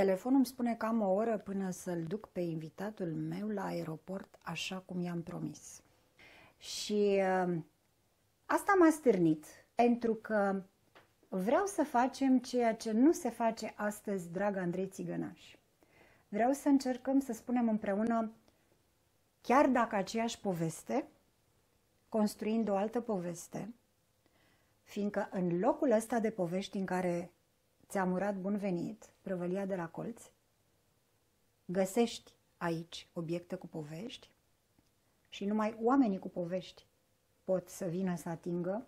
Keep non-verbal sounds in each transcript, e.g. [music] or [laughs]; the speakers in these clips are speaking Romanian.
Telefonul îmi spune că am o oră până să-l duc pe invitatul meu la aeroport, așa cum i-am promis. Și uh, asta m-a stârnit, pentru că vreau să facem ceea ce nu se face astăzi, drag Andrei Țigănaș. Vreau să încercăm să spunem împreună, chiar dacă aceeași poveste, construind o altă poveste, fiindcă în locul ăsta de povești în care Ți-am urat bun venit, prăvălia de la colț. Găsești aici obiecte cu povești și numai oamenii cu povești pot să vină să atingă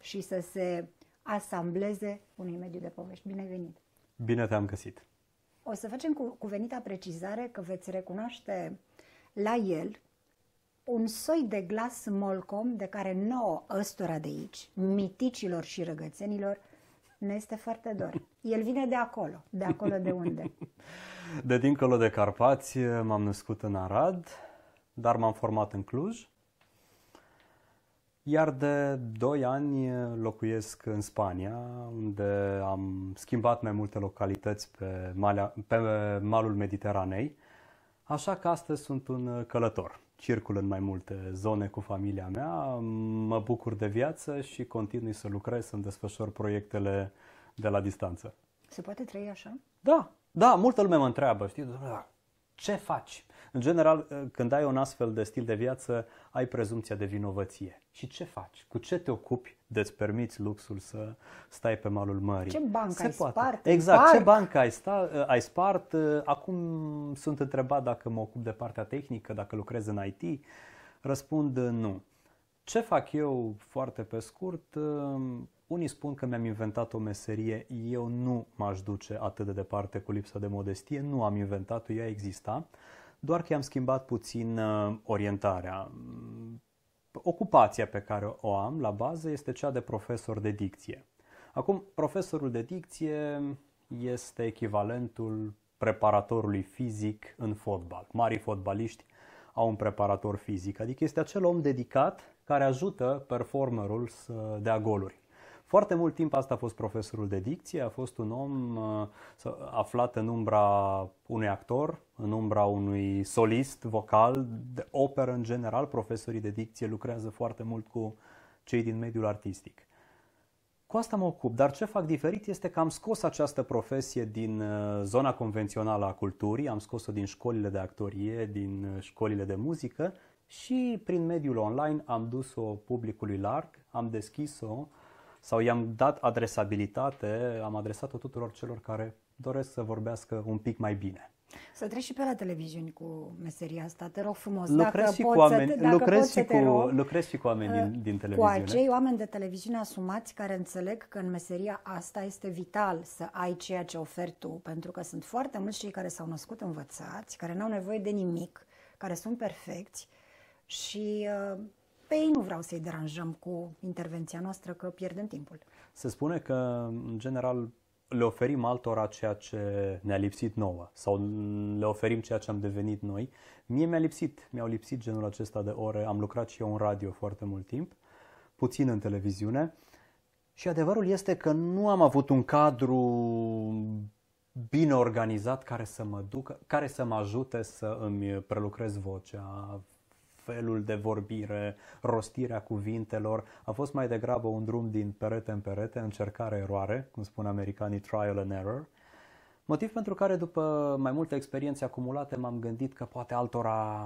și să se asambleze unui mediu de povești. Bine venit! Bine te-am găsit! O să facem cu, cu venita precizare că veți recunoaște la el un soi de glas molcom de care nouă ăstora de aici, miticilor și răgățenilor, ne este foarte dor. El vine de acolo, de acolo de unde. [laughs] De dincolo de Carpați m-am născut în Arad, dar m-am format în Cluj. Iar de 2 ani locuiesc în Spania, unde am schimbat mai multe localități pe, malea, pe malul Mediteranei, așa că astăzi sunt un călător circul în mai multe zone cu familia mea, mă bucur de viață și continui să lucrez, să-mi desfășor proiectele de la distanță. Se poate trăi așa? Da, da, multă lume mă întreabă, știi, ce faci? În general, ă, când ai un astfel de stil de viață, ai prezumția de vinovăție. Și ce faci? Cu ce te ocupi de ți permiți luxul să stai pe malul mării? Ce bancă Se ai poate. spart? Exact, ce bancă ai, sta, ă, ai spart? Ă, acum sunt întrebat dacă mă ocup de partea tehnică, dacă lucrez în IT. Răspund nu. Ce fac eu foarte pe scurt? Unii spun că mi-am inventat o meserie, eu nu m-aș duce atât de departe cu lipsa de modestie, nu am inventat-o, ea exista doar că i-am schimbat puțin uh, orientarea. Ocupația pe care o am la bază este cea de profesor de dicție. Acum, profesorul de dicție este echivalentul preparatorului fizic în fotbal. Marii fotbaliști au un preparator fizic, adică este acel om dedicat care ajută performerul să dea goluri. Foarte mult timp asta a fost profesorul de dicție, a fost un om uh, aflat în umbra unui actor, în umbra unui solist vocal, de operă în general. Profesorii de dicție lucrează foarte mult cu cei din mediul artistic. Cu asta mă ocup, dar ce fac diferit este că am scos această profesie din uh, zona convențională a culturii, am scos-o din școlile de actorie, din uh, școlile de muzică și prin mediul online am dus-o publicului larg, am deschis-o sau i-am dat adresabilitate, am adresat-o tuturor celor care doresc să vorbească un pic mai bine. Să treci și pe la televiziuni cu meseria asta, te rog frumos. Lucrez, dacă și, cu oameni, să, dacă lucrez, și, cu, rog, lucrez și cu oameni din, din televiziune. Cu acei oameni de televiziune asumați care înțeleg că în meseria asta este vital să ai ceea ce oferi tu, pentru că sunt foarte mulți cei care s-au născut învățați, care n-au nevoie de nimic, care sunt perfecți și uh, pe ei nu vreau să-i deranjăm cu intervenția noastră, că pierdem timpul. Se spune că, în general, le oferim altora ceea ce ne-a lipsit nouă sau le oferim ceea ce am devenit noi. Mie mi-a lipsit, mi-au lipsit genul acesta de ore. Am lucrat și eu în radio foarte mult timp, puțin în televiziune. Și adevărul este că nu am avut un cadru bine organizat care să mă ducă, care să mă ajute să îmi prelucrez vocea, felul de vorbire, rostirea cuvintelor. A fost mai degrabă un drum din perete în perete, încercare-eroare, cum spun americanii trial and error. Motiv pentru care după mai multe experiențe acumulate m-am gândit că poate altora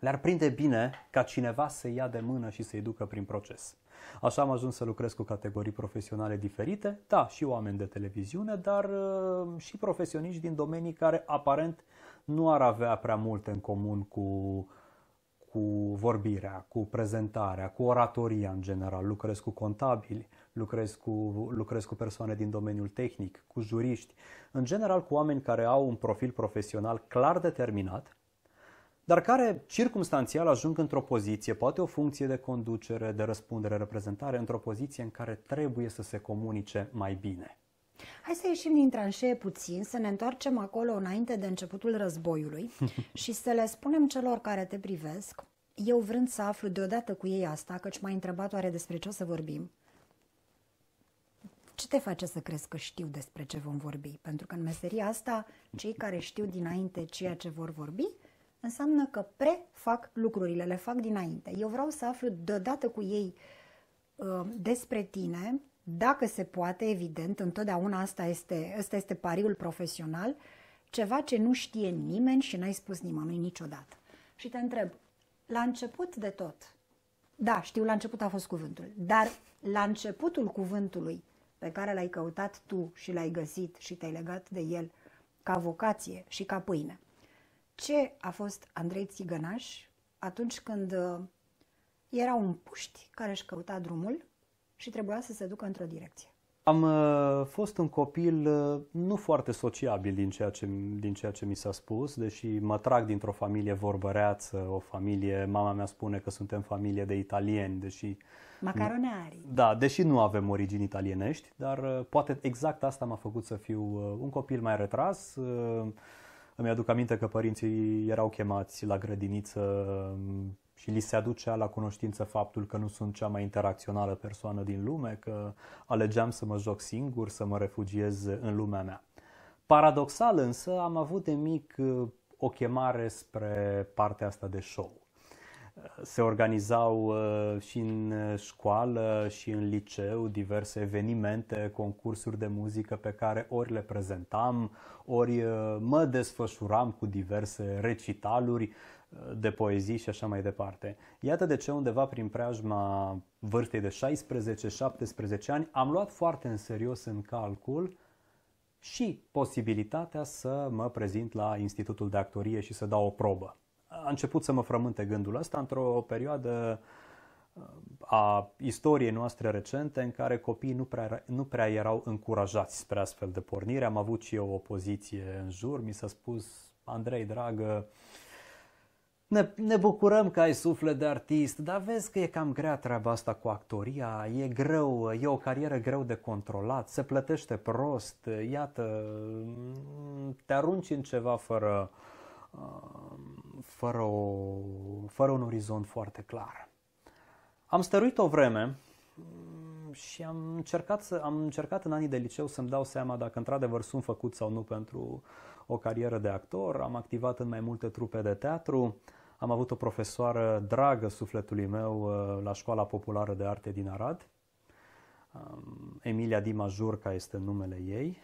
le-ar prinde bine ca cineva să ia de mână și să-i ducă prin proces. Așa am ajuns să lucrez cu categorii profesionale diferite, da, și oameni de televiziune, dar uh, și profesioniști din domenii care aparent nu ar avea prea multe în comun cu cu vorbirea, cu prezentarea, cu oratoria în general, lucrez cu contabili, lucrez cu, lucrez cu persoane din domeniul tehnic, cu juriști, în general cu oameni care au un profil profesional clar determinat, dar care circumstanțial ajung într-o poziție, poate o funcție de conducere, de răspundere, reprezentare, într-o poziție în care trebuie să se comunice mai bine. Hai să ieșim din tranșee puțin, să ne întoarcem acolo înainte de începutul războiului [laughs] și să le spunem celor care te privesc, eu vrând să aflu deodată cu ei asta, căci m-ai întrebat oare despre ce o să vorbim, ce te face să crezi că știu despre ce vom vorbi? Pentru că în meseria asta, cei care știu dinainte ceea ce vor vorbi, înseamnă că prefac lucrurile, le fac dinainte. Eu vreau să aflu deodată cu ei uh, despre tine dacă se poate, evident, întotdeauna asta este, asta este pariul profesional, ceva ce nu știe nimeni și n-ai spus nimănui niciodată. Și te întreb, la început de tot, da, știu, la început a fost cuvântul, dar la începutul cuvântului pe care l-ai căutat tu și l-ai găsit și te-ai legat de el ca vocație și ca pâine, ce a fost Andrei Țigănaș atunci când uh, era un puști care își căuta drumul și trebuia să se ducă într-o direcție. Am uh, fost un copil uh, nu foarte sociabil din ceea, ce, din ceea ce mi s-a spus, deși mă trag dintr-o familie vorbăreață, o familie, mama mea spune că suntem familie de italieni, deși... Macaronari. Da, deși nu avem origini italienești, dar uh, poate exact asta m-a făcut să fiu un copil mai retras. Îmi aduc aminte că părinții erau chemați la grădiniță um, și li se aducea la cunoștință faptul că nu sunt cea mai interacțională persoană din lume, că alegeam să mă joc singur, să mă refugiez în lumea mea. Paradoxal însă am avut de mic uh, o chemare spre partea asta de show. Se organizau uh, și în școală și în liceu diverse evenimente, concursuri de muzică pe care ori le prezentam, ori uh, mă desfășuram cu diverse recitaluri de poezii și așa mai departe. Iată de ce undeva prin preajma vârstei de 16-17 ani am luat foarte în serios în calcul și posibilitatea să mă prezint la Institutul de Actorie și să dau o probă. A început să mă frământe gândul ăsta într-o perioadă uh, a istoriei noastre recente în care copiii nu prea, nu prea erau încurajați spre astfel de pornire. Am avut și eu o poziție în jur, mi s-a spus Andrei, dragă, uh, ne, ne bucurăm că ai suflet de artist, dar vezi că e cam grea treaba asta cu actoria, e greu, e o carieră greu de controlat, se plătește prost, iată, te arunci în ceva fără, uh, fără, o, fără un orizont foarte clar. Am stăruit o vreme și am încercat, să, am încercat în anii de liceu să-mi dau seama dacă într-adevăr sunt făcut sau nu pentru o carieră de actor. Am activat în mai multe trupe de teatru. Uh, am avut o profesoară dragă sufletului meu uh, la Școala Populară de Arte din Arad. Um, Emilia Dima Jurca este numele ei,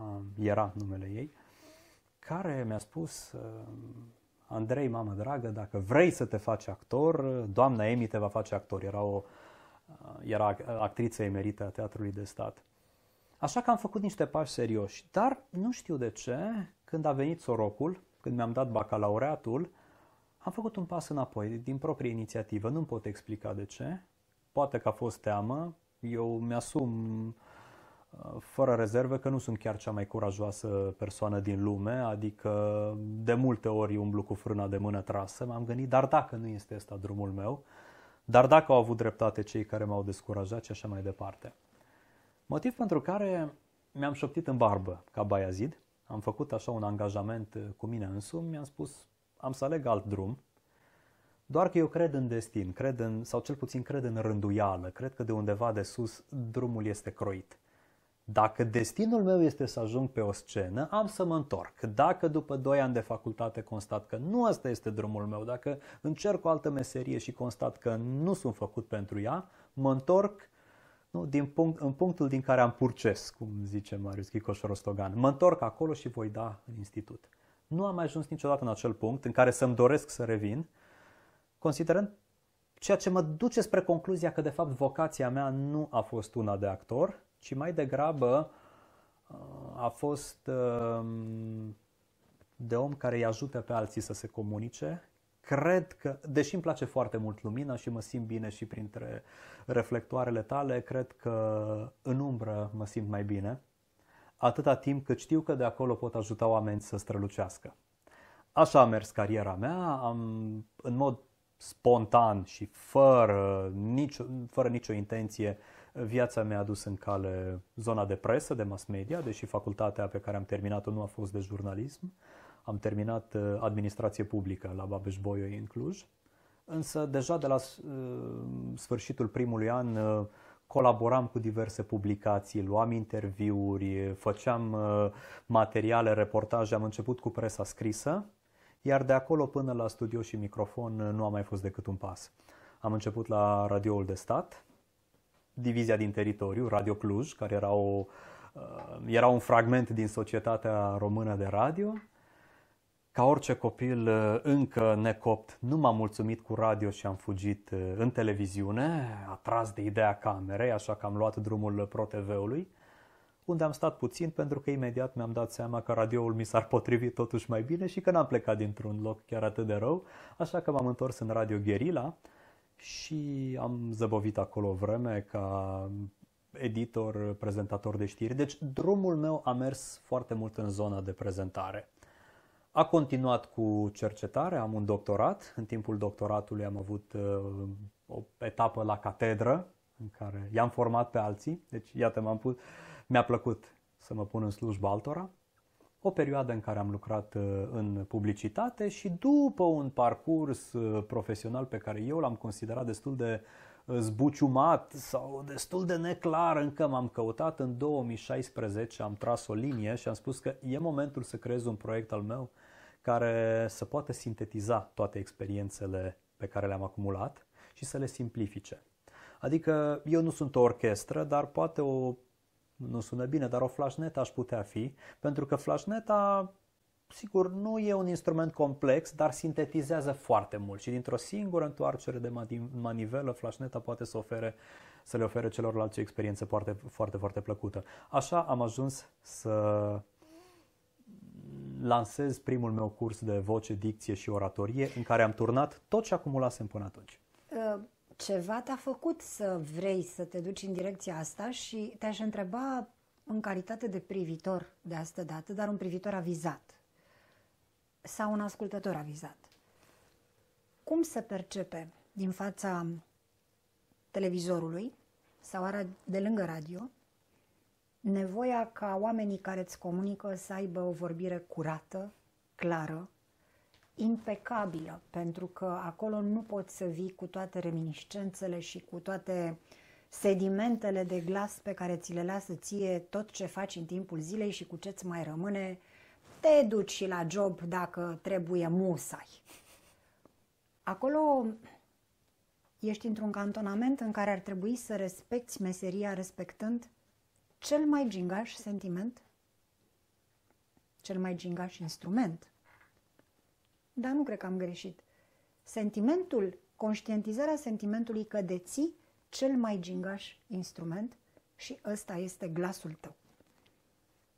um, era numele ei, care mi-a spus, uh, Andrei, mamă dragă, dacă vrei să te faci actor, doamna Emi te va face actor. Era, o, uh, era actriță emerită a Teatrului de Stat. Așa că am făcut niște pași serioși, dar nu știu de ce, când a venit sorocul, când mi-am dat bacalaureatul, am făcut un pas înapoi, din proprie inițiativă, nu pot explica de ce. Poate că a fost teamă, eu mi-asum uh, fără rezerve că nu sunt chiar cea mai curajoasă persoană din lume, adică de multe ori umblu cu frâna de mână trasă, m-am gândit, dar dacă nu este ăsta drumul meu, dar dacă au avut dreptate cei care m-au descurajat și așa mai departe. Motiv pentru care mi-am șoptit în barbă ca baiazid, am făcut așa un angajament uh, cu mine însumi, mi-am spus am să aleg alt drum, doar că eu cred în destin, cred în, sau cel puțin cred în rânduială, cred că de undeva de sus drumul este croit. Dacă destinul meu este să ajung pe o scenă, am să mă întorc. Dacă după 2 ani de facultate constat că nu asta este drumul meu, dacă încerc o altă meserie și constat că nu sunt făcut pentru ea, mă întorc nu, din punct, în punctul din care am purces, cum zice Marius Chicoș Rostogan. Mă întorc acolo și voi da în institut nu am ajuns niciodată în acel punct în care să-mi doresc să revin, considerând ceea ce mă duce spre concluzia că de fapt vocația mea nu a fost una de actor, ci mai degrabă uh, a fost um, de om care îi ajută pe alții să se comunice. Cred că, deși îmi place foarte mult lumina și mă simt bine și printre reflectoarele tale, cred că în umbră mă simt mai bine atâta timp cât știu că de acolo pot ajuta oameni să strălucească. Așa a mers cariera mea, am, în mod spontan și fără nicio, fără nicio intenție, viața mi-a adus în cale zona de presă, de mass media, deși facultatea pe care am terminat-o nu a fost de jurnalism. Am terminat uh, administrație publică la babeș bolyai în Cluj, însă deja de la uh, sfârșitul primului an uh, colaboram cu diverse publicații, luam interviuri, făceam uh, materiale, reportaje, am început cu presa scrisă, iar de acolo până la studio și microfon uh, nu a mai fost decât un pas. Am început la radioul de stat, divizia din teritoriu, Radio Cluj, care era, o, uh, era un fragment din societatea română de radio, ca orice copil uh, încă necopt, nu m-am mulțumit cu radio și am fugit uh, în televiziune, atras de ideea camerei, așa că am luat drumul uh, ProTV-ului, unde am stat puțin pentru că imediat mi-am dat seama că radioul mi s-ar potrivi totuși mai bine și că n-am plecat dintr-un loc chiar atât de rău, așa că m-am întors în Radio Guerilla și am zăbovit acolo o vreme ca editor, prezentator de știri. Deci drumul meu a mers foarte mult în zona de prezentare. A continuat cu cercetare, am un doctorat. În timpul doctoratului am avut uh, o etapă la catedră în care i-am format pe alții. Deci, iată, m-am pus, mi-a plăcut să mă pun în slujba altora. O perioadă în care am lucrat uh, în publicitate și după un parcurs uh, profesional pe care eu l-am considerat destul de zbuciumat sau destul de neclar încă m-am căutat în 2016 am tras o linie și am spus că e momentul să creez un proiect al meu care să poată sintetiza toate experiențele pe care le-am acumulat și să le simplifice. Adică eu nu sunt o orchestră, dar poate o nu sună bine, dar o flașnetă aș putea fi, pentru că flașneta, sigur, nu e un instrument complex, dar sintetizează foarte mult și dintr-o singură întoarcere de manivelă, flașneta poate să, ofere, să le ofere celorlalți o experiență foarte, foarte, foarte plăcută. Așa am ajuns să lansez primul meu curs de voce, dicție și oratorie în care am turnat tot ce acumulasem până atunci. Ă, ceva te-a făcut să vrei să te duci în direcția asta și te-aș întreba în calitate de privitor de astă dată, dar un privitor avizat sau un ascultător avizat. Cum se percepe din fața televizorului sau de lângă radio nevoia ca oamenii care îți comunică să aibă o vorbire curată, clară, impecabilă, pentru că acolo nu poți să vii cu toate reminiscențele și cu toate sedimentele de glas pe care ți le lasă ție tot ce faci în timpul zilei și cu ce-ți mai rămâne, te duci și la job dacă trebuie musai. Acolo ești într-un cantonament în care ar trebui să respecti meseria respectând cel mai gingaș sentiment, cel mai gingaș instrument. Dar nu cred că am greșit. Sentimentul, conștientizarea sentimentului că deții cel mai gingaș instrument și ăsta este glasul tău.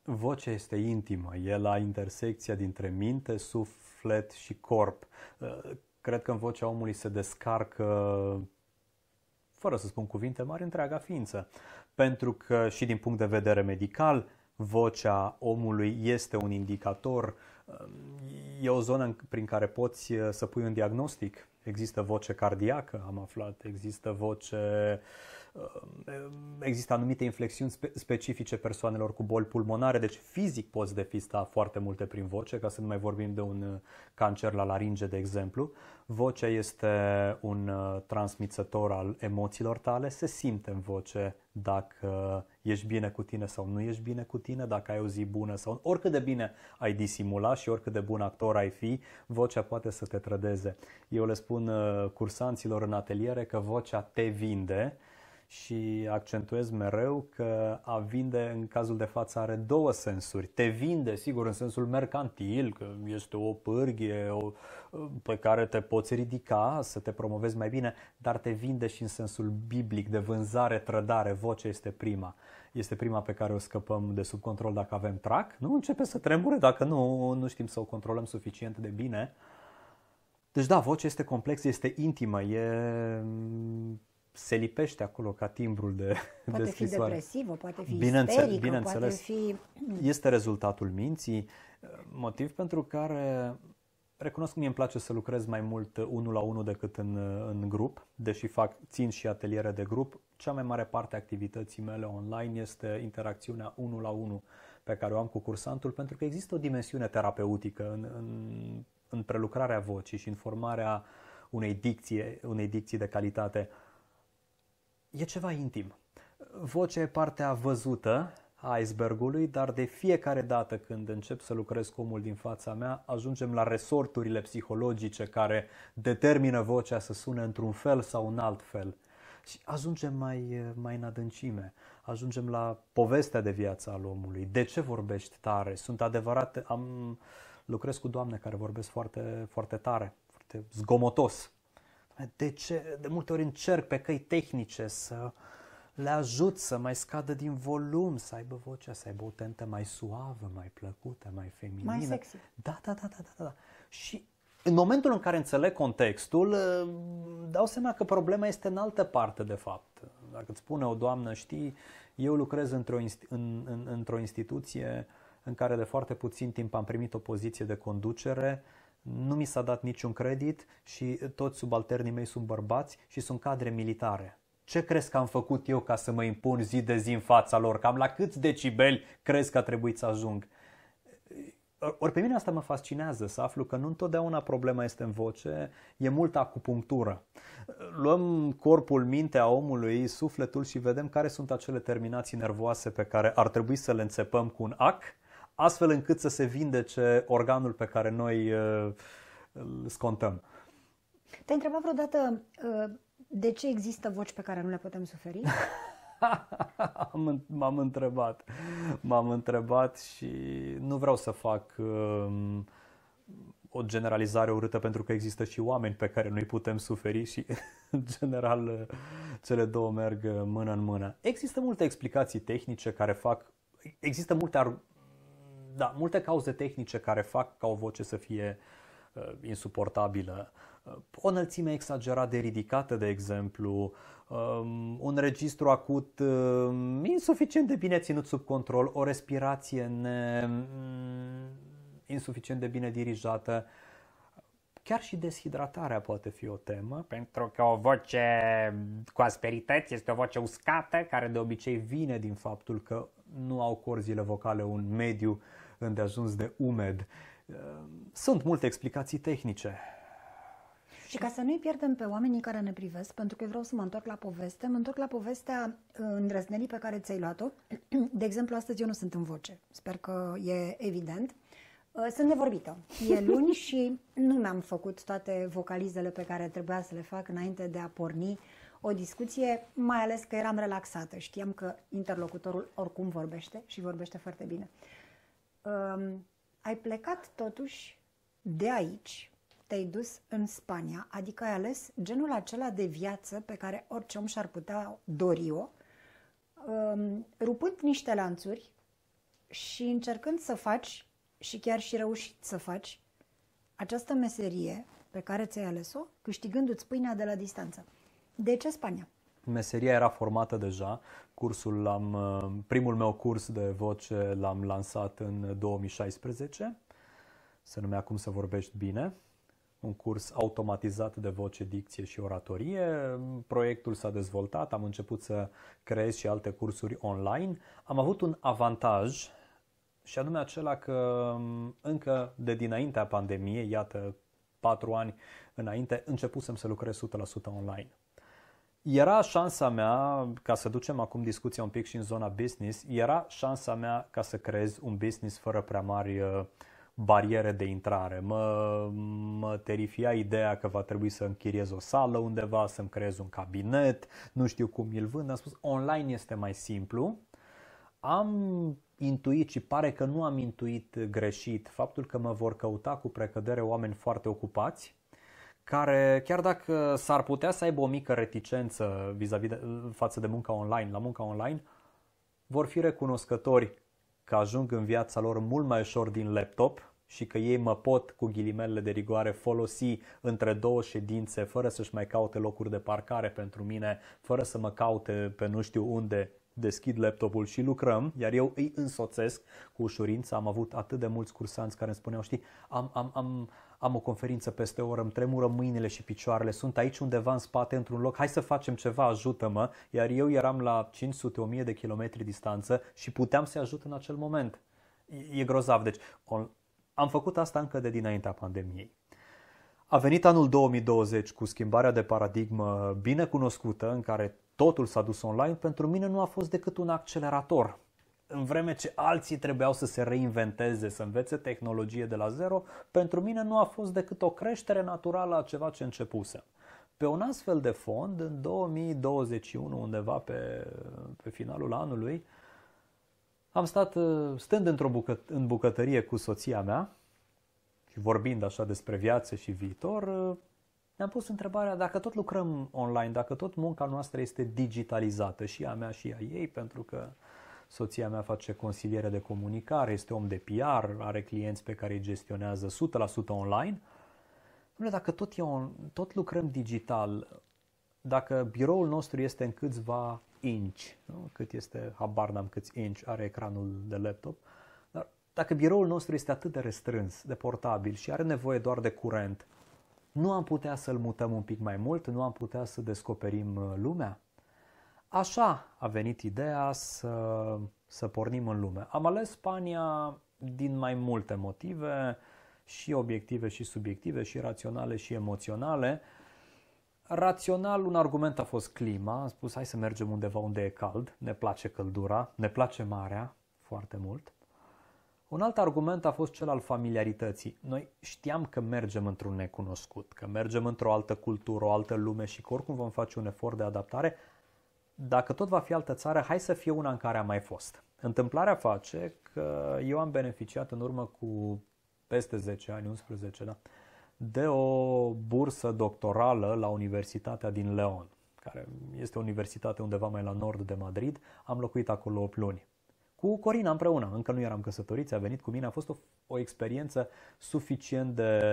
Vocea este intimă, e la intersecția dintre minte, suflet și corp. Uh, cred că în vocea omului se descarcă, fără să spun cuvinte mari, întreaga ființă pentru că și din punct de vedere medical, vocea omului este un indicator, e o zonă prin care poți uh, să pui un diagnostic. Există voce cardiacă, am aflat, există voce uh, Ehm, există anumite inflexiuni specifice persoanelor cu boli pulmonare, deci fizic poți defista foarte multe prin voce, ca să nu mai vorbim de un uh, cancer la laringe, de exemplu. Vocea este un uh, transmițător al emoțiilor tale, se simte în voce dacă ești bine cu tine sau nu ești bine cu tine, dacă ai o zi bună sau oricât de bine ai disimula și oricât de bun actor ai fi, vocea poate să te trădeze. Eu le spun uh, cursanților în ateliere că vocea te vinde, și accentuez mereu că a vinde în cazul de față are două sensuri. Te vinde, sigur, în sensul mercantil, că este o pârghie o, pe care te poți ridica să te promovezi mai bine, dar te vinde și în sensul biblic de vânzare, trădare, vocea este prima. Este prima pe care o scăpăm de sub control dacă avem trac, nu începe să tremure dacă nu, nu știm să o controlăm suficient de bine. Deci da, vocea este complexă, este intimă, e se lipește acolo ca timbrul de, poate de scrisoare. Poate fi depresivă, poate fi Bineînțe- isterică, bineînțeles. poate fi... [clears throat] Este rezultatul minții, motiv pentru care recunosc că mie îmi place să lucrez mai mult unul la unul decât în, în grup, deși fac, țin și ateliere de grup. Cea mai mare parte a activității mele online este interacțiunea unul la unul pe care o am cu cursantul, pentru că există o dimensiune terapeutică în, în, în prelucrarea vocii și în formarea unei dicții, unei dicții de calitate. Uh, e ceva intim. Vocea e partea văzută a icebergului, dar de fiecare dată când încep să lucrez cu omul din fața mea, ajungem la resorturile psihologice care determină vocea să sune într-un fel sau un alt fel. Și ajungem mai, mai în adâncime, ajungem la povestea de viață al omului. De ce vorbești tare? Sunt adevărate, am, lucrez cu doamne care vorbesc foarte, foarte tare, foarte zgomotos de, ce, de multe ori încerc pe căi tehnice să le ajut să mai scadă din volum, să aibă vocea, să aibă o tentă mai suavă, mai plăcută, mai feminină. Mai sexy. Da, da, da, da, da, da. Și în momentul în care înțeleg contextul, uh, dau seama că problema este în altă parte, de fapt. Dacă îți spune o doamnă, știi, eu lucrez într-o, în, în, într-o instituție în care de foarte puțin timp am primit o poziție de conducere, uh, nu mi s-a dat niciun credit și toți subalternii mei sunt bărbați și sunt cadre militare. Ce crezi că am făcut eu ca să mă impun zi de zi în fața lor? Cam la câți decibeli crezi că a trebuit să ajung? Ori pe mine asta mă fascinează, să aflu că nu întotdeauna problema este în voce, e multă acupunctură. Luăm corpul, mintea omului, sufletul și vedem care sunt acele terminații nervoase pe care ar trebui să le înțepăm cu un ac astfel încât să se vindece organul pe care noi uh, îl scontăm. Te-ai întrebat vreodată uh, de ce există voci pe care nu le putem suferi? [laughs] m-am întrebat. M-am întrebat și nu vreau să fac um, o generalizare urâtă pentru că există și oameni pe care noi putem suferi și [laughs] în general uh, cele două merg mână în mână. Există multe explicații tehnice care fac există multe da, multe cauze tehnice care fac ca o voce să fie uh, insuportabilă. Uh, o înălțime exagerat de ridicată, de exemplu, um, un registru acut um, insuficient de bine ținut sub control, o respirație ne, um, insuficient de bine dirijată, Chiar și deshidratarea poate fi o temă, pentru că o voce cu asperități este o voce uscată, care de obicei vine din faptul că nu au corzile vocale un mediu uh, îndeajuns de umed. Uh, sunt multe explicații tehnice. Și ca să nu-i pierdem pe oamenii care ne privesc, pentru că vreau să mă întorc la poveste, mă întorc la povestea uh, îndrăznelii pe care ți-ai luat-o. [clears throat] De exemplu, astăzi eu nu sunt în voce. Sper că e evident. Uh, sunt nevorbită. E [laughs] luni și nu mi-am făcut toate vocalizele pe care trebuia să le fac înainte de a porni o discuție, mai ales că eram relaxată. Știam că interlocutorul oricum vorbește și vorbește foarte bine um, ai plecat totuși de aici, te-ai dus în Spania, adică ai ales genul acela de viață pe care orice om și-ar putea dori-o, um, rupând niște lanțuri și încercând să faci și chiar și reușit să faci această meserie pe care ți-ai ales-o, câștigându-ți pâinea de la distanță. De ce Spania? meseria era formată deja. Cursul l-am, uh, primul meu curs de voce l-am lansat în 2016. Se numea Cum să vorbești bine. Un curs automatizat de voce, dicție și oratorie. Proiectul s-a dezvoltat, am început să creez și alte cursuri online. Am avut un avantaj și anume acela că um, încă de dinaintea pandemiei, iată patru ani înainte, începusem să lucrez 100% online era șansa mea, ca să ducem acum discuția un pic și în zona business, era șansa mea ca să creez un business fără prea mari uh, bariere de intrare. Mă, mă terifia ideea că va trebui să închiriez o sală undeva, să-mi creez un cabinet, nu știu cum îl vând. Am spus, online este mai simplu. Am intuit și pare că nu am intuit greșit faptul că mă vor căuta cu precădere oameni foarte ocupați care chiar dacă s-ar putea să aibă o mică reticență vis-a-vis de, față de munca online, la munca online, vor fi recunoscători că ajung în viața lor mult mai ușor din laptop și că ei mă pot, cu ghilimele de rigoare, folosi între două ședințe fără să-și mai caute locuri de parcare pentru mine, fără să mă caute pe nu știu unde deschid laptopul și lucrăm, iar eu îi însoțesc cu ușurință. Am avut atât de mulți cursanți care îmi spuneau, știi, am, am, am, am o conferință peste o oră, îmi tremură mâinile și picioarele, sunt aici undeva în spate, într-un loc, hai să facem ceva, ajută-mă. Iar eu eram la 500-1000 de kilometri distanță și puteam să-i ajut în acel moment. E, e grozav. Deci am făcut asta încă de dinaintea pandemiei. A venit anul 2020 cu schimbarea de paradigmă bine cunoscută, în care totul s-a dus online, pentru mine nu a fost decât un accelerator. În vreme ce alții trebuiau să se reinventeze, să învețe tehnologie de la zero, pentru mine nu a fost decât o creștere naturală a ceva ce începuse. Pe un astfel de fond, în 2021, undeva pe, pe finalul anului, am stat uh, stând într-o bucă- în bucătărie cu soția mea și vorbind așa despre viață și viitor, uh, ne-am pus întrebarea dacă tot lucrăm online, dacă tot munca noastră este digitalizată și a mea și a ei, pentru că soția mea face consiliere de comunicare, este om de PR, are clienți pe care îi gestionează 100% online. Dacă tot, e on, tot lucrăm digital, dacă biroul nostru este în câțiva inch, nu? cât este, habar n-am câți inch are ecranul de laptop, dar dacă biroul nostru este atât de restrâns, de portabil și are nevoie doar de curent nu am putea să-l mutăm un pic mai mult, nu am putea să descoperim uh, lumea? Așa a venit ideea să, să pornim în lume. Am ales Spania din mai multe motive, și obiective și subiective, și raționale și emoționale. Rațional, un argument a fost clima. Am spus, hai să mergem undeva unde e cald. Ne place căldura, ne place marea foarte mult. Un alt argument a fost cel al familiarității. Noi știam că mergem într-un necunoscut, că mergem într-o altă cultură, o altă lume și că oricum vom face un efort de adaptare. Dacă tot va fi altă țară, hai să fie una în care am mai fost. Întâmplarea face că eu am beneficiat în urmă cu peste 10 ani, 11, da, de o bursă doctorală la Universitatea din Leon, care este o universitate undeva mai la nord de Madrid. Am locuit acolo 8 luni cu Corina împreună. Încă nu eram căsătoriți, a venit cu mine, a fost o, o experiență suficient de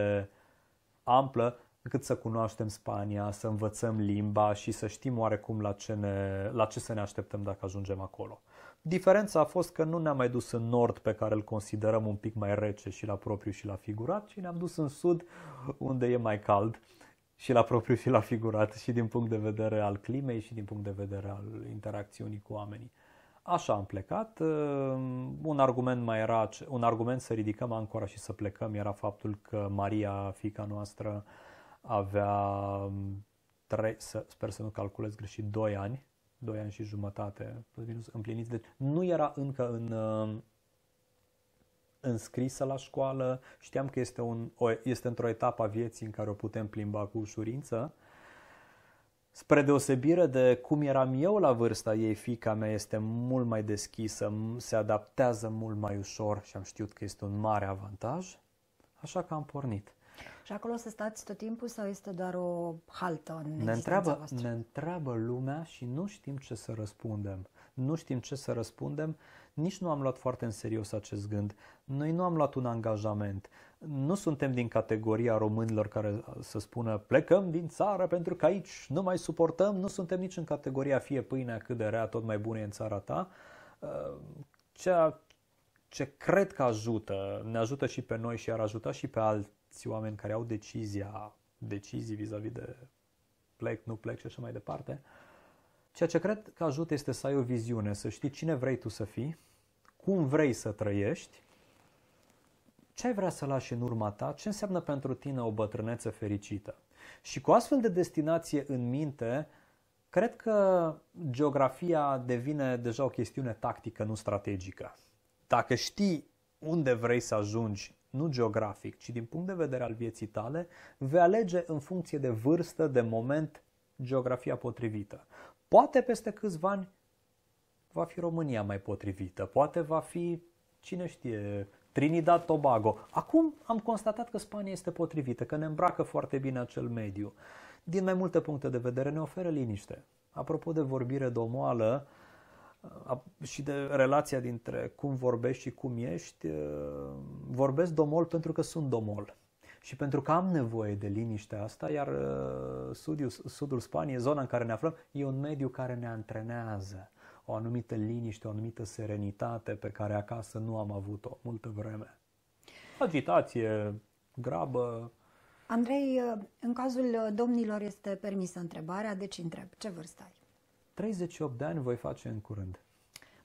amplă încât să cunoaștem Spania, să învățăm limba și să știm oarecum la ce, ne, la ce să ne așteptăm dacă ajungem acolo. Diferența a fost că nu ne-am mai dus în nord pe care îl considerăm un pic mai rece și la propriu și la figurat, ci ne-am dus în sud unde e mai cald și la propriu și la figurat și din punct de vedere al climei și din punct de vedere al interacțiunii cu oamenii. Așa am plecat. Ă, un argument mai era, un argument să ridicăm ancora și să plecăm era faptul că Maria, fica noastră, avea, trei, sper să nu calculez greșit, doi ani, doi ani și jumătate, plus minus, împliniți. Deci nu era încă în, ă, înscrisă la școală, știam că este, un, o, este într-o etapă a vieții în care o putem plimba cu ușurință, uh, Spre deosebire de cum eram eu la vârsta ei, fica mea este mult mai deschisă, se adaptează mult mai ușor și am știut că este un mare avantaj, așa că am pornit. Și acolo să stați tot timpul sau este doar o haltă în ne întreabă, voastră? ne întreabă lumea și nu știm ce să răspundem. Nu știm ce să răspundem, nici nu am luat foarte în serios acest gând. Noi nu am luat un angajament nu suntem din categoria românilor care să spună plecăm din țară pentru că aici nu mai suportăm, nu suntem nici în categoria fie pâinea cât de rea, tot mai bună e în țara ta. Uh, Ceea ce cred că ajută, ne ajută și pe noi și ar ajuta și pe alți oameni care au decizia, decizii vis-a-vis de plec, nu plec și așa mai departe. Ceea ce cred că ajută este să ai o viziune, să știi cine vrei tu să fii, cum vrei să trăiești ce ai vrea să lași în urma ta, ce înseamnă pentru tine o bătrânețe fericită. Și cu astfel de destinație în minte, cred că geografia devine deja o chestiune tactică, nu strategică. Dacă știi unde vrei să ajungi, nu geografic, ci din punct de vedere al vieții tale, vei alege în funcție de vârstă, de moment, geografia potrivită. Poate peste câțiva ani va fi România mai potrivită, poate va fi, cine știe, Trinidad Tobago. Acum am constatat că Spania este potrivită, că ne îmbracă foarte bine acel mediu. Din mai multe puncte de vedere ne oferă liniște. Apropo de vorbire domoală și de relația dintre cum vorbești și cum ești, vorbesc domol pentru că sunt domol. Și pentru că am nevoie de liniște. asta, iar sudul, sudul Spaniei, zona în care ne aflăm, e un mediu care ne antrenează o anumită liniște, o anumită serenitate pe care acasă nu am avut-o multă vreme. Agitație, grabă. Andrei, în cazul domnilor este permisă întrebarea, deci întreb, ce vârstă ai? 38 de ani voi face în curând.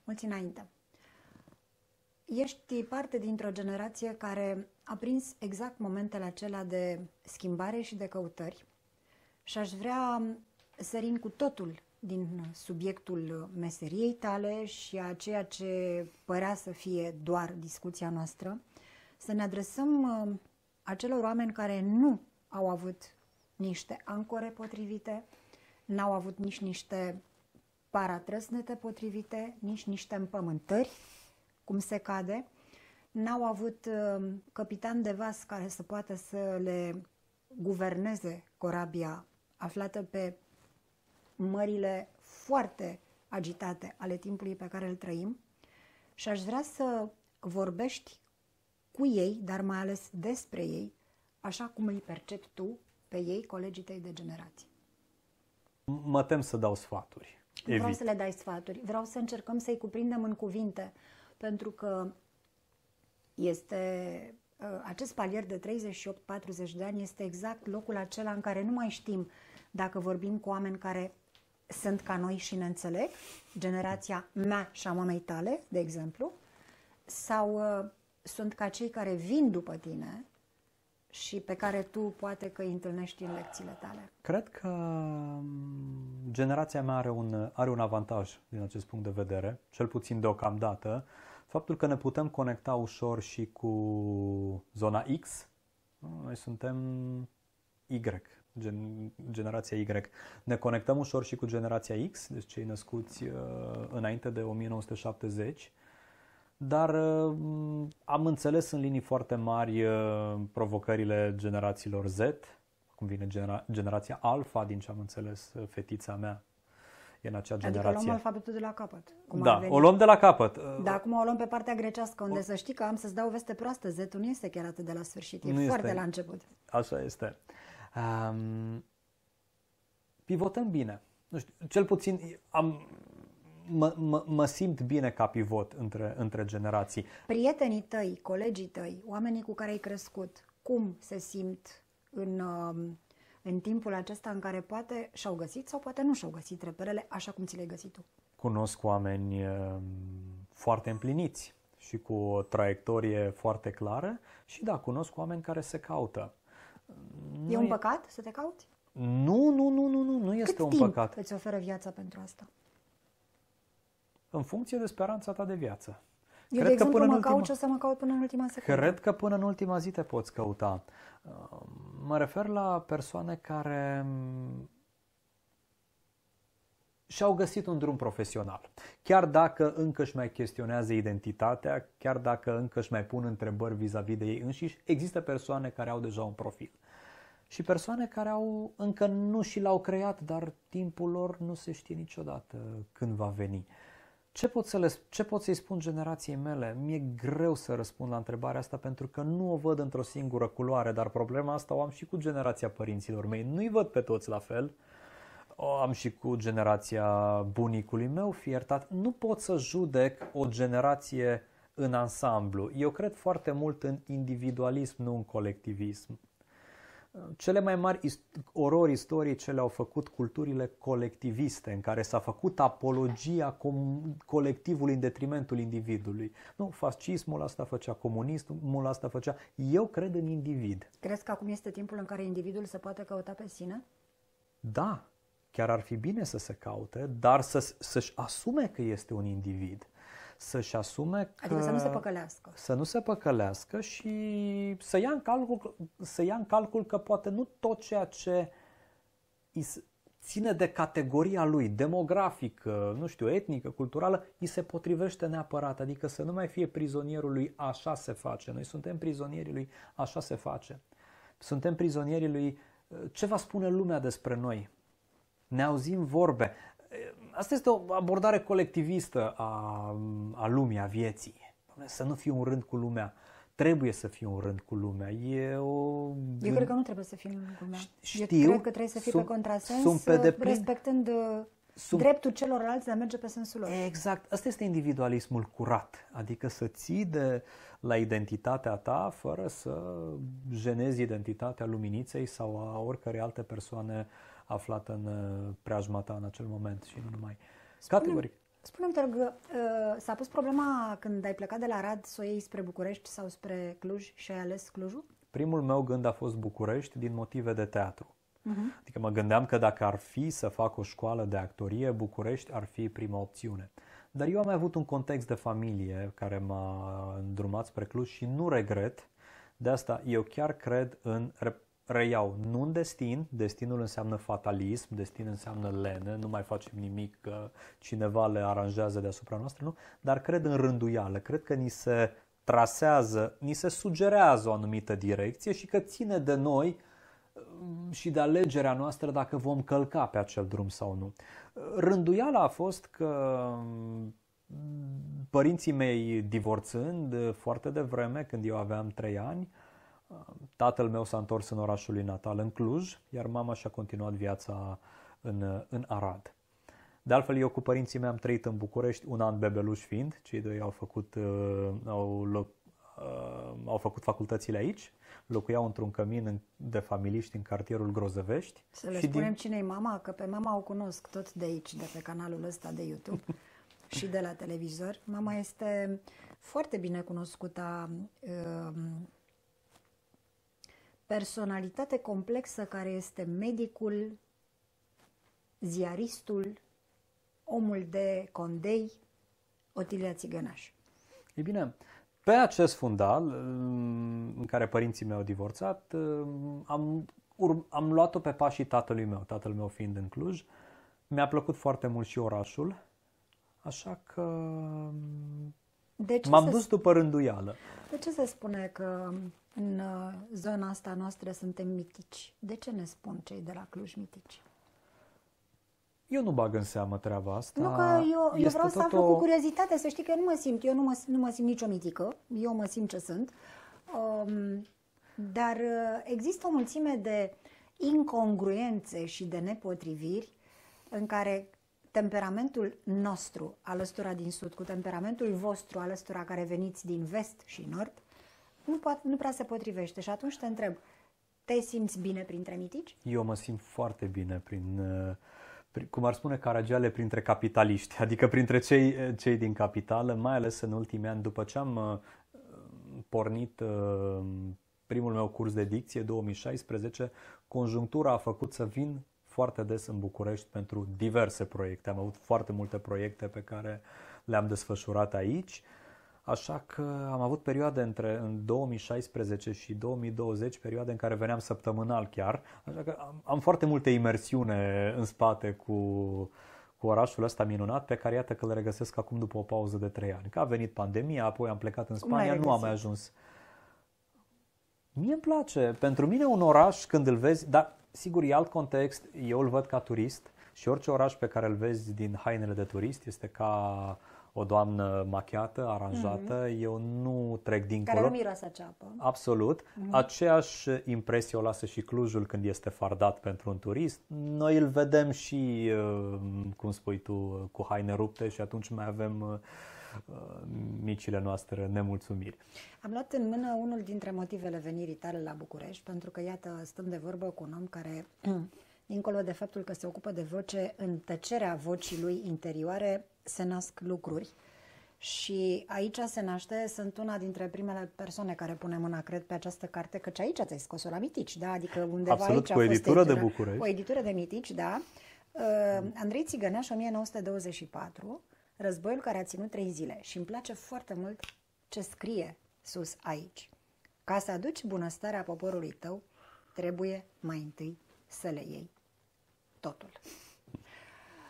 Mulți înainte. Ești parte dintr-o generație care a prins exact momentele acelea de schimbare și de căutări și aș vrea să cu totul din subiectul meseriei tale și a ceea ce părea să fie doar discuția noastră, să ne adresăm uh, acelor oameni care nu au avut niște ancore potrivite, n-au avut nici niște paratrăsnete potrivite, nici niște împământări, cum se cade, n-au avut uh, capitan de vas care să poată să le guverneze corabia aflată pe mările foarte agitate ale timpului pe care îl trăim și aș vrea să vorbești cu ei, dar mai ales despre ei, așa cum îi percepi tu pe ei, colegii tăi de generație. Mă tem să dau sfaturi. Evit. Vreau să le dai sfaturi. Vreau să încercăm să-i cuprindem în cuvinte, pentru că este uh, acest palier de 38-40 de ani este exact locul acela în care nu mai știm dacă vorbim cu oameni care sunt ca noi și ne înțeleg, generația mea și a mamei tale, de exemplu, sau uh, sunt ca cei care vin după tine și pe care tu poate că îi întâlnești în lecțiile tale? Cred că um, generația mea are un, are un avantaj din acest punct de vedere, cel puțin deocamdată, faptul că ne putem conecta ușor și cu zona X, noi suntem Y gen, generația Y. Ne conectăm ușor și cu generația X, deci cei născuți uh, înainte de 1970, dar uh, am înțeles în linii foarte mari uh, provocările generațiilor Z, cum vine genera- generația Alpha, din ce am înțeles, uh, fetița mea e în acea adică generație. Adică luăm alfabetul de la capăt. Cum da, o luăm de la capăt. Da, acum o luăm pe partea grecească, unde o... să știi că am să-ți dau o veste proastă. Z-ul nu este chiar atât de la sfârșit, e nu foarte este. la început. Așa este. Uh, Um, pivotăm bine. Nu știu, cel puțin am, mă, mă, mă simt bine ca pivot între, între generații. Prietenii tăi, colegii tăi, oamenii cu care ai crescut, cum se simt în, um, în timpul acesta în care poate și-au găsit sau poate nu și-au găsit reperele așa cum ți le-ai găsit tu? Cunosc oameni um, foarte împliniți și cu o traiectorie foarte clară și da, cunosc oameni care se caută. Nu e un păcat e... să te cauți? Nu, nu, nu, nu, nu, nu este Cât un timp păcat. Îți oferă viața pentru asta. În funcție de speranța ta de viață. Eu, Cred de exemplu, că până mă ultima... cauci, o să mă caut până în ultima secundă. Cred că până în ultima zi te poți căuta. Mă refer la persoane care și-au găsit un drum profesional. Chiar dacă încă își mai chestionează identitatea, chiar dacă încă își mai pun întrebări vis-a-vis de ei înșiși, există persoane care au deja un profil. Și persoane care au încă nu și l-au creat, dar timpul lor nu se știe niciodată când va veni. Ce pot, să le, ce pot să-i spun generației mele? Mi-e greu să răspund la întrebarea asta pentru că nu o văd într-o singură culoare, dar problema asta o am și cu generația părinților mei. Nu-i văd pe toți la fel, uh, am și cu generația bunicului meu fi iertat. Nu pot să judec o generație în ansamblu. Eu cred foarte mult în individualism, nu în colectivism. Cele mai mari orori istorice le-au făcut culturile colectiviste, în care s-a făcut apologia colectivului în detrimentul individului. Nu, fascismul asta făcea, comunismul asta făcea. Eu cred în individ. Crezi că acum este timpul în care individul se poate căuta pe sine? Da, Chiar ar fi bine să se caute, dar să, să-și asume că este un individ. Să-și asume adică că, Adică să nu se păcălească. Să nu se păcălească și să ia în calcul, să ia în calcul că poate nu tot ceea ce ține de categoria lui, demografică, nu știu, etnică, culturală, îi se potrivește neapărat. Adică să nu mai fie prizonierul lui așa se face. Noi suntem prizonierii lui așa se face. Suntem prizonierii lui ce va spune lumea despre noi ne auzim vorbe. Asta este o abordare colectivistă a, a lumii, a vieții. Să nu fiu un rând cu lumea trebuie să fiu un rând cu lumea. E o... Eu cred că nu trebuie să fii în rând cu lumea. Știu, Eu cred că trebuie să fii sunt, pe contrasens, sunt pe deplin, respectând uh, sunt, dreptul celorlalți de a merge pe sensul lor. Exact. Asta este individualismul curat. Adică să ții de la identitatea ta fără să jenezi identitatea luminiței sau a oricărei alte persoane uh, aflată în uh, preajma ta în acel moment și nu numai. Categoric. Spune-mi, te rog, uh, s-a pus problema când ai plecat de la Rad să o iei spre București sau spre Cluj și ai ales Clujul? Primul meu gând a fost București din motive de teatru. Uh-huh. Adică mă gândeam că dacă ar fi să fac o școală de actorie, București ar fi prima opțiune. Dar eu am mai avut un context de familie care m-a îndrumat spre Cluj și nu regret. De asta eu chiar cred în reiau, nu în destin, destinul înseamnă fatalism, destin înseamnă lene, nu mai facem nimic că cineva le aranjează deasupra noastră, nu? Dar cred în rânduială, cred că ni se trasează, ni se sugerează o anumită direcție și că ține de noi mm, și de alegerea noastră dacă vom călca pe acel drum sau nu. Rânduiala a fost că mm, părinții mei divorțând foarte devreme, când eu aveam 3 ani, uh, Tatăl meu s-a întors în orașul lui natal, în Cluj, iar mama și-a continuat viața în, în Arad. De altfel, eu cu părinții mei am trăit în București, un an bebeluș fiind, cei doi au făcut, uh, au, loc, uh, au făcut facultățile aici, locuiau într-un cămin de familiști în cartierul Grozăvești. Să le și spunem din... cine e mama, că pe mama o cunosc tot de aici, de pe canalul ăsta de YouTube [laughs] și de la televizor. Mama este foarte bine cunoscută uh, personalitate complexă care este medicul, ziaristul, omul de condei, Otilia Țigănaș. E bine, pe acest fundal uh, în care părinții mei au divorțat, uh, am, am luat-o pe pașii tatălui meu, tatăl meu fiind în Cluj. Mi-a plăcut foarte mult și orașul, așa că m-am dus după rânduială. De ce se spune că în uh, zona asta noastră suntem mitici. De ce ne spun cei de la Cluj mitici? Eu nu bag în seamă treaba asta. Nu că eu, eu vreau să aflu o... cu curiozitate, să știi că eu nu mă simt, eu nu mă, nu mă simt nicio mitică, eu mă simt ce sunt. Um, dar uh, există o mulțime de incongruențe și de nepotriviri în care temperamentul nostru, alăstura din sud, cu temperamentul vostru, alăstura care veniți din vest și nord, nu, poate, nu prea se potrivește și atunci te întreb, te simți bine printre mitici? Eu mă simt foarte bine prin, uh, prin cum ar spune Caragiale, printre capitaliști, [laughs] adică printre cei, uh, cei din capitală, mai ales în ultimii ani, după ce am uh, pornit primul meu curs de dicție, 2016, conjunctura a făcut să vin foarte des în București pentru diverse proiecte. Am avut foarte multe proiecte pe care le-am desfășurat aici. Uh, Așa că am avut perioade între în 2016 și 2020, perioade în care veneam săptămânal chiar, așa că am, am foarte multe imersiune în spate cu, cu orașul ăsta minunat pe care iată că le regăsesc acum după o pauză de trei ani. Că a venit pandemia, apoi am plecat în Spania, nu am mai ajuns. Mie îmi place. Pentru mine un oraș când îl vezi, dar sigur e alt context, eu îl văd ca turist și orice oraș pe care îl vezi din hainele de turist este ca o doamnă machiată, aranjată, mm-hmm. eu nu trec dincolo. Care nu miroase ceapă. Absolut. Mm-hmm. Aceeași impresie o lasă și Clujul când este fardat pentru un turist. Noi îl vedem și, uh, cum spui tu, cu haine rupte și atunci mai avem uh, uh, micile noastre nemulțumiri. Am luat în mână unul dintre motivele venirii tale la București, pentru că, iată, stăm de vorbă cu un om care [clears throat] dincolo de faptul că se ocupă de voce, în tăcerea vocii lui interioare se nasc lucruri. Și aici se naște, sunt una dintre primele persoane care pune mâna, cred, pe această carte, căci aici ți-ai scos o la mitici, da? Adică undeva Absolut, aici cu o editură de București. o editură de mitici, da. Uh, Andrei Țigăneaș, 1924, Războiul care a ținut trei zile. Și îmi place foarte mult ce scrie sus aici. Ca să aduci bunăstarea poporului tău, trebuie mai întâi să le iei totul.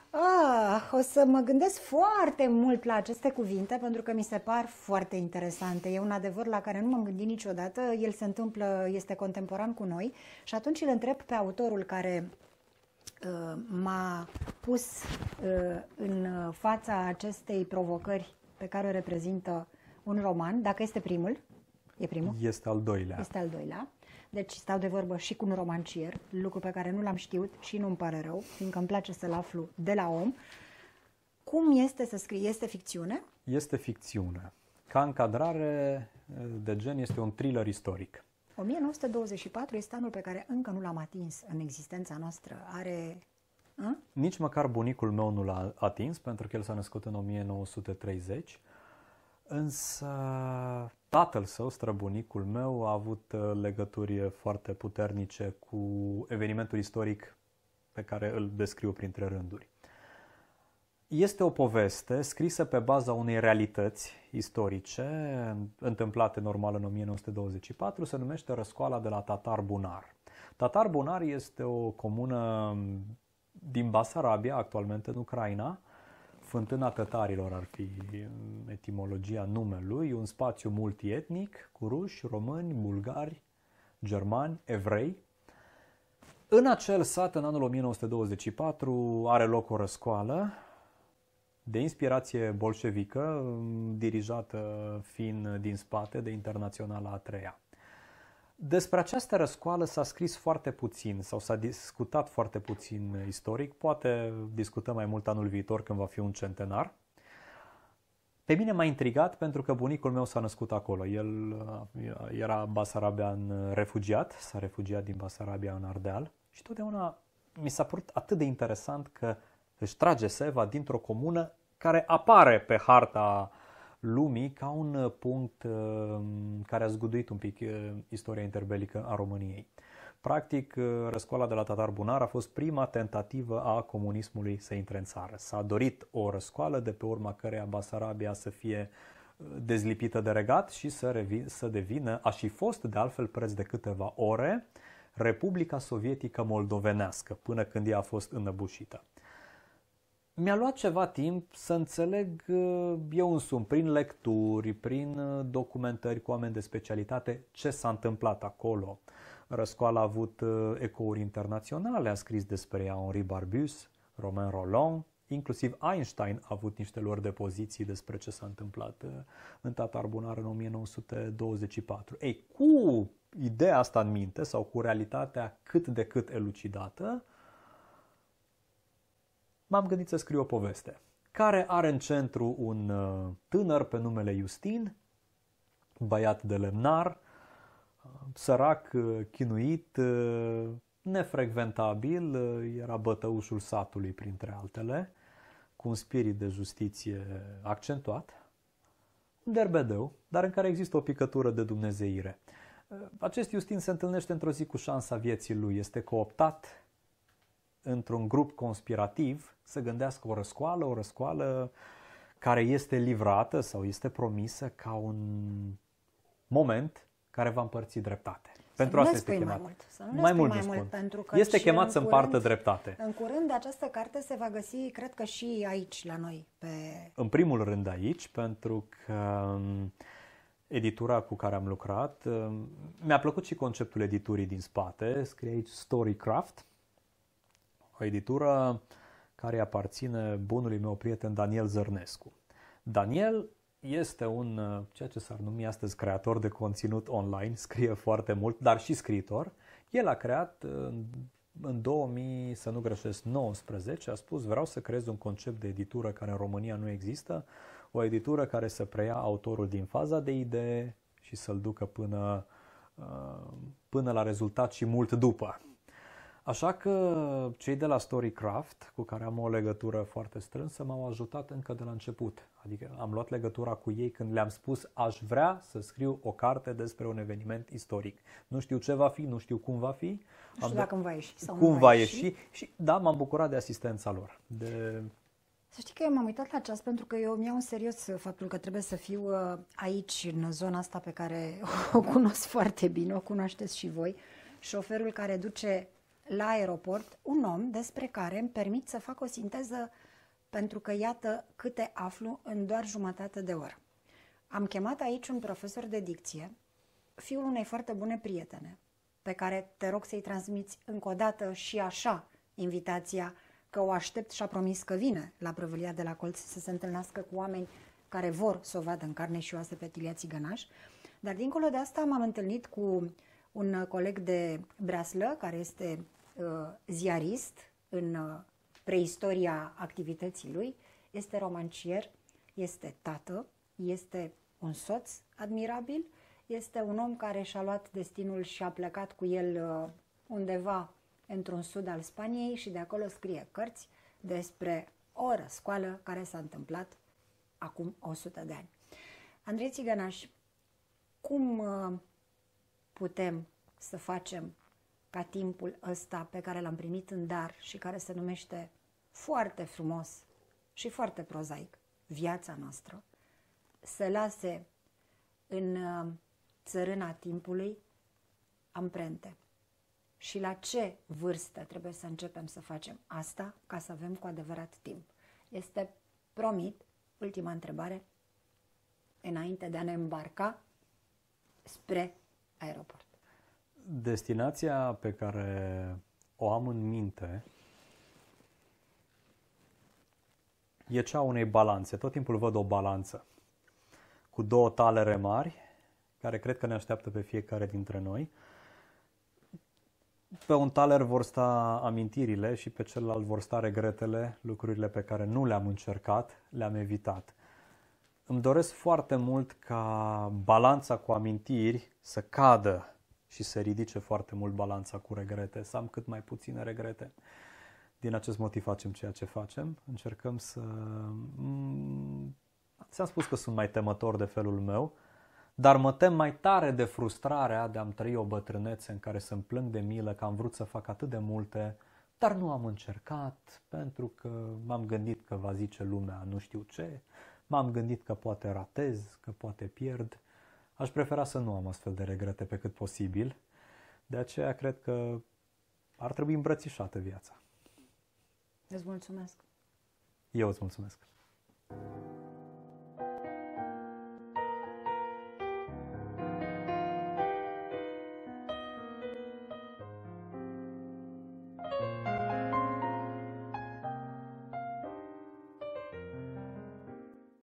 Ah, o să mă gândesc foarte mult la aceste cuvinte pentru că mi se par foarte interesante. E un adevăr la care nu m-am gândit niciodată. El se întâmplă, este contemporan cu noi și atunci îl întreb pe autorul care uh, m-a pus uh, în fața acestei provocări pe care o reprezintă un roman, dacă este primul. E primul? Este al doilea. Este al doilea. Deci stau de vorbă și cu un romancier, lucru pe care nu l-am știut și nu-mi pare rău, fiindcă îmi place să-l aflu de la om. Cum este să scrii? Este ficțiune? Este ficțiune. Ca încadrare eh, de gen este un thriller istoric. 1924 este anul pe care încă nu l-am atins în existența noastră. Are a? Nici măcar bunicul meu nu l-a atins, pentru că el s-a născut în 1930. Însă tatăl său, străbunicul meu, a avut uh, legături uh, foarte puternice cu evenimentul istoric pe care îl descriu printre rânduri. Este o poveste scrisă pe baza unei realități istorice, întâmplate normal în 1924, se numește Răscoala de la Tatar Bunar. Tatar Bunar este o comună mm, din Basarabia, actualmente în Ucraina, Fântâna tătarilor ar fi mm, etimologia numelui, un spațiu multietnic cu ruși, români, bulgari, germani, evrei. În acel sat, în anul 1924, are loc o răscoală de inspirație bolșevică, mm, dirijată fiind din spate de Internaționala a treia. Despre această răscoală s-a scris foarte puțin sau s-a discutat foarte puțin istoric. Poate discutăm mai mult anul viitor când va fi un centenar. Pe mine m-a intrigat pentru că bunicul meu s-a născut acolo. El uh, era basarabian refugiat, s-a refugiat din Basarabia în Ardeal și totdeauna mi s-a părut atât de interesant că își trage seva dintr-o comună care apare pe harta lumii ca un uh, punct uh, care a zguduit un pic uh, istoria interbelică a României. Practic, răscoala de la Tatar Bunar a fost prima tentativă a comunismului să intre în țară. S-a dorit o răscoală de pe urma căreia Basarabia să fie dezlipită de regat și să, revin, să devină, a și fost de altfel preț de câteva ore, Republica Sovietică Moldovenească, până când ea a fost înăbușită mi-a luat ceva timp să înțeleg uh, eu însumi, prin lecturi, prin uh, documentări cu oameni de specialitate, ce s-a întâmplat acolo. Răscoala a avut uh, ecouri internaționale, a scris despre ea Henri Barbus, Romain Roland, inclusiv Einstein a avut niște lor de poziții despre ce s-a întâmplat în Tatarbunar în 1924. Ei, cu ideea asta în minte sau cu realitatea cât de cât elucidată, m-am gândit să scriu o poveste care are în centru un uh, tânăr pe numele Justin, băiat de lemnar, uh, sărac, uh, chinuit, nefrecventabil, era bătăușul satului printre altele, cu un spirit de justiție accentuat, un derbedeu, dar în care există o picătură de dumnezeire. Acest Justin se întâlnește într-o zi cu șansa vieții lui, este cooptat într-un grup conspirativ să gândească o răscoală, o răscoală care este livrată sau este promisă ca un moment care va împărți dreptate. Pentru asta este chemat. Mai mult, să nu mai mult, mai mult spun. pentru că este chemat să împartă curând, dreptate. În curând această carte se va găsi, cred că și aici la noi pe În primul rând aici, pentru că um, editura cu care am lucrat, um, mi-a plăcut și conceptul editurii din spate, scrie aici Storycraft o editură care aparține bunului meu prieten Daniel Zărnescu. Daniel este un, uh, ceea ce s-ar numi astăzi, creator de conținut online, [laughs] scrie foarte mult, dar și scriitor. El a creat uh, în 2000, să nu greșesc, 19, a spus vreau să creez un concept de editură care în România nu există, o editură care să preia autorul din faza de idee și să-l ducă până, uh, până la rezultat și mult după. Așa că cei de la Storycraft, cu care am o legătură foarte strânsă, m-au ajutat încă de la început. Adică am luat legătura cu ei când le-am spus aș vrea să scriu o carte despre un eveniment istoric. Nu știu ce va fi, nu știu cum va fi. Nu știu dacă de... va ieși sau cum va ieși. ieși. Și da, m-am bucurat de asistența lor. De... Să știi că eu m-am uitat la ceas pentru că eu mi iau în serios faptul că trebuie să fiu uh, aici, în zona asta pe care [laughs] o cunosc foarte bine, o cunoașteți și voi. Șoferul care duce la aeroport un om despre care îmi permit să fac o sinteză pentru că iată câte aflu în doar jumătate de oră. Am chemat aici un profesor de dicție, fiul unei foarte bune prietene, pe care te rog să-i transmiți încă o dată și așa invitația că o aștept și a promis că vine la prăvălia de la colț să se întâlnească cu oameni care vor să o vadă în carne și oase pe Tilia Țigănaș. Dar dincolo de asta m-am întâlnit cu un coleg de breaslă, care este Uh, ziarist în uh, preistoria activității lui, este romancier, este tată, este un soț admirabil, este un om care și-a luat destinul și a plecat cu el uh, undeva într-un sud al Spaniei și de acolo scrie cărți despre o răscoală care s-a întâmplat acum 100 de ani. Andrei Țigănaș, cum putem să facem ca timpul ăsta pe care l-am primit în dar și care se numește foarte frumos și foarte prozaic, viața noastră, să lase în uh, țărâna timpului amprente. Și la ce vârstă trebuie să începem să facem asta ca să avem cu adevărat timp? Este, promit, ultima întrebare, înainte de a ne îmbarca spre aeroport. Destinația pe care o am în minte e cea unei balanțe. Tot timpul văd o balanță cu două talere mari, care cred că ne așteaptă pe fiecare dintre noi. Pe un taler vor sta amintirile și pe celălalt vor sta regretele, lucrurile pe care nu le-am încercat, le-am evitat. Îmi doresc foarte mult ca balanța cu amintiri să cadă și se ridice foarte mult balanța cu regrete, să am cât mai puține regrete. Din acest motiv facem ceea ce facem, încercăm să... Mm, ți-am spus că sunt mai temător de felul meu, dar mă tem mai tare de frustrarea de a-mi trăi o bătrânețe în care să-mi plâng de milă că am vrut să fac atât de multe, dar nu am încercat pentru că m-am gândit că va zice lumea nu știu ce, m-am gândit că poate ratez, că poate pierd Aș prefera să nu am astfel de regrete pe cât posibil, de aceea cred că ar trebui îmbrățișată viața. Îți mulțumesc. Eu îți mulțumesc.